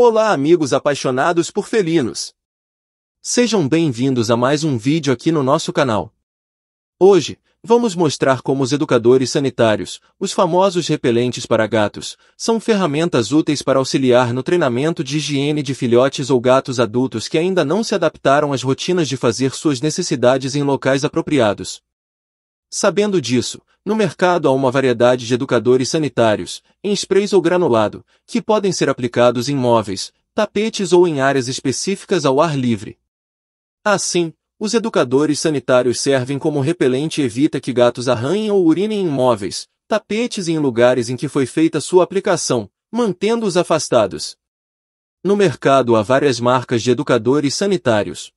Olá amigos apaixonados por felinos! Sejam bem-vindos a mais um vídeo aqui no nosso canal. Hoje, vamos mostrar como os educadores sanitários, os famosos repelentes para gatos, são ferramentas úteis para auxiliar no treinamento de higiene de filhotes ou gatos adultos que ainda não se adaptaram às rotinas de fazer suas necessidades em locais apropriados. Sabendo disso, no mercado há uma variedade de educadores sanitários, em sprays ou granulado, que podem ser aplicados em móveis, tapetes ou em áreas específicas ao ar livre. Assim, os educadores sanitários servem como repelente e evita que gatos arranhem ou urinem em móveis, tapetes e em lugares em que foi feita sua aplicação, mantendo-os afastados. No mercado há várias marcas de educadores sanitários.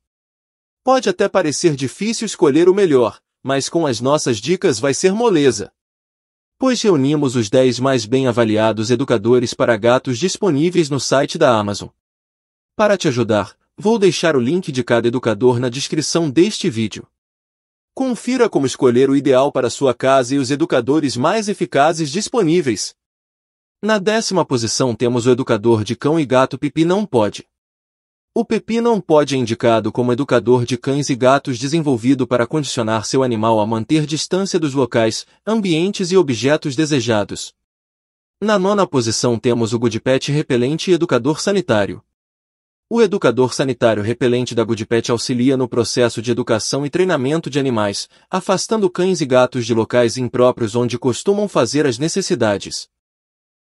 Pode até parecer difícil escolher o melhor, mas com as nossas dicas vai ser moleza. Pois reunimos os 10 mais bem avaliados educadores para gatos disponíveis no site da Amazon. Para te ajudar, vou deixar o link de cada educador na descrição deste vídeo. Confira como escolher o ideal para sua casa e os educadores mais eficazes disponíveis. Na décima posição temos o educador de cão e gato Pipi Não Pode. O Pepi não pode é indicado como educador de cães e gatos desenvolvido para condicionar seu animal a manter distância dos locais, ambientes e objetos desejados. Na nona posição temos o Goodpet repelente e educador sanitário. O educador sanitário repelente da Goodpet auxilia no processo de educação e treinamento de animais, afastando cães e gatos de locais impróprios onde costumam fazer as necessidades.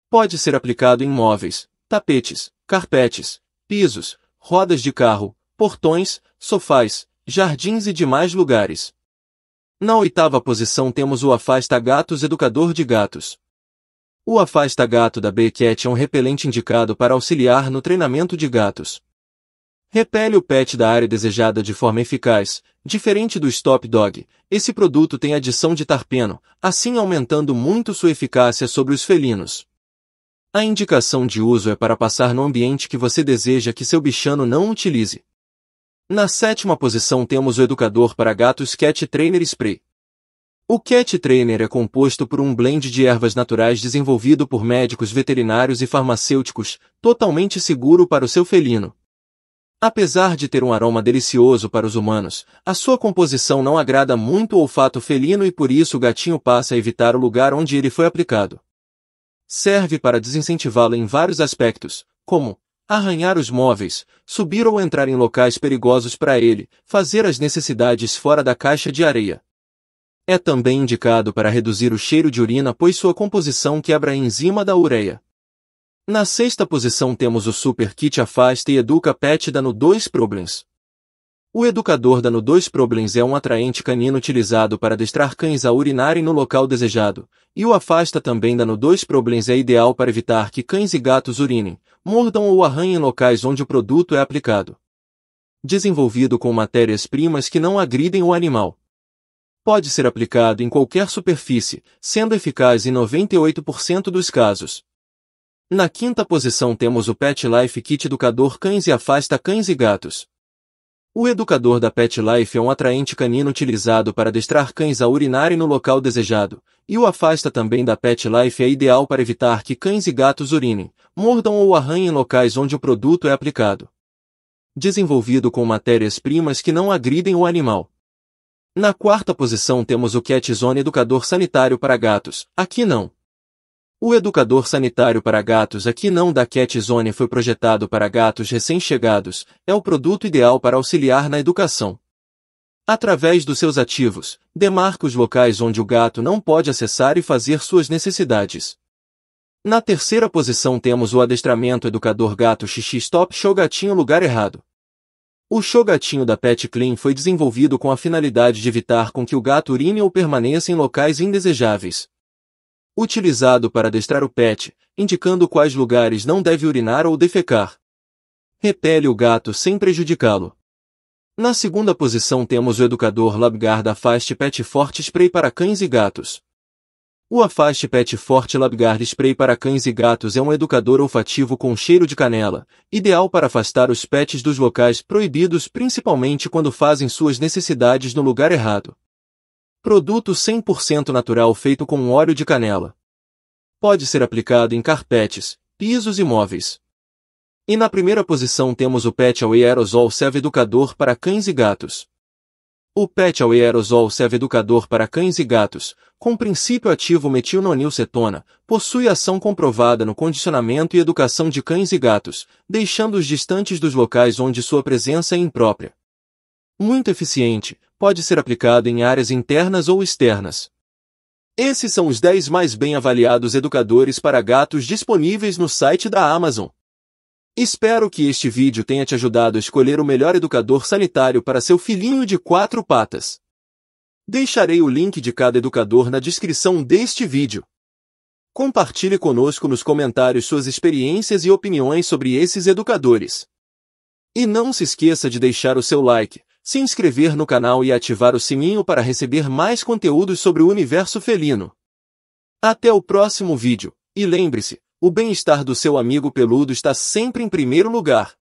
Pode ser aplicado em móveis, tapetes, carpetes, pisos, rodas de carro, portões, sofás, jardins e demais lugares. Na oitava posição temos o Afasta Gatos Educador de Gatos. O Afasta Gato da Beckett é um repelente indicado para auxiliar no treinamento de gatos. Repele o pet da área desejada de forma eficaz, diferente do Stop Dog. Esse produto tem adição de tarpeno, assim aumentando muito sua eficácia sobre os felinos. A indicação de uso é para passar no ambiente que você deseja que seu bichano não utilize. Na sétima posição temos o educador para gatos Cat Trainer Spray. O Cat Trainer é composto por um blend de ervas naturais desenvolvido por médicos veterinários e farmacêuticos, totalmente seguro para o seu felino. Apesar de ter um aroma delicioso para os humanos, a sua composição não agrada muito o olfato felino e por isso o gatinho passa a evitar o lugar onde ele foi aplicado serve para desincentivá-la em vários aspectos, como arranhar os móveis, subir ou entrar em locais perigosos para ele, fazer as necessidades fora da caixa de areia. É também indicado para reduzir o cheiro de urina pois sua composição quebra a enzima da ureia. Na sexta posição temos o Super Kit Afasta e Educa Pet da No 2 Problems. O educador da No2 Problems é um atraente canino utilizado para destrar cães a urinarem no local desejado, e o afasta também da No2 Problems é ideal para evitar que cães e gatos urinem, mordam ou arranhem locais onde o produto é aplicado. Desenvolvido com matérias-primas que não agridem o animal. Pode ser aplicado em qualquer superfície, sendo eficaz em 98% dos casos. Na quinta posição temos o Pet Life Kit Educador Cães e Afasta Cães e Gatos. O educador da Pet Life é um atraente canino utilizado para destrar cães a urinarem no local desejado, e o afasta também da Pet Life é ideal para evitar que cães e gatos urinem, mordam ou arranhem locais onde o produto é aplicado. Desenvolvido com matérias-primas que não agridem o animal. Na quarta posição temos o Cat Zone Educador Sanitário para Gatos, aqui não, o educador sanitário para gatos aqui não da Cat Zone foi projetado para gatos recém-chegados, é o produto ideal para auxiliar na educação. Através dos seus ativos, demarca os locais onde o gato não pode acessar e fazer suas necessidades. Na terceira posição temos o adestramento educador gato xixi stop show gatinho lugar errado. O show gatinho da Pet Clean foi desenvolvido com a finalidade de evitar com que o gato urine ou permaneça em locais indesejáveis utilizado para adestrar o pet, indicando quais lugares não deve urinar ou defecar. Repele o gato sem prejudicá-lo. Na segunda posição temos o educador Labgarda Afaste Pet Forte Spray para cães e gatos. O Afast Pet Forte Labgarda Spray para cães e gatos é um educador olfativo com cheiro de canela, ideal para afastar os pets dos locais proibidos principalmente quando fazem suas necessidades no lugar errado. Produto 100% natural feito com óleo de canela. Pode ser aplicado em carpetes, pisos e móveis. E na primeira posição temos o Pet Away Aerosol Serve Educador para cães e gatos. O Pet Away Aerosol Serve Educador para cães e gatos, com princípio ativo metilnonilcetona, possui ação comprovada no condicionamento e educação de cães e gatos, deixando-os distantes dos locais onde sua presença é imprópria. Muito eficiente, pode ser aplicada em áreas internas ou externas. Esses são os 10 mais bem avaliados educadores para gatos disponíveis no site da Amazon. Espero que este vídeo tenha te ajudado a escolher o melhor educador sanitário para seu filhinho de quatro patas. Deixarei o link de cada educador na descrição deste vídeo. Compartilhe conosco nos comentários suas experiências e opiniões sobre esses educadores. E não se esqueça de deixar o seu like, se inscrever no canal e ativar o sininho para receber mais conteúdos sobre o universo felino. Até o próximo vídeo, e lembre-se, o bem-estar do seu amigo peludo está sempre em primeiro lugar.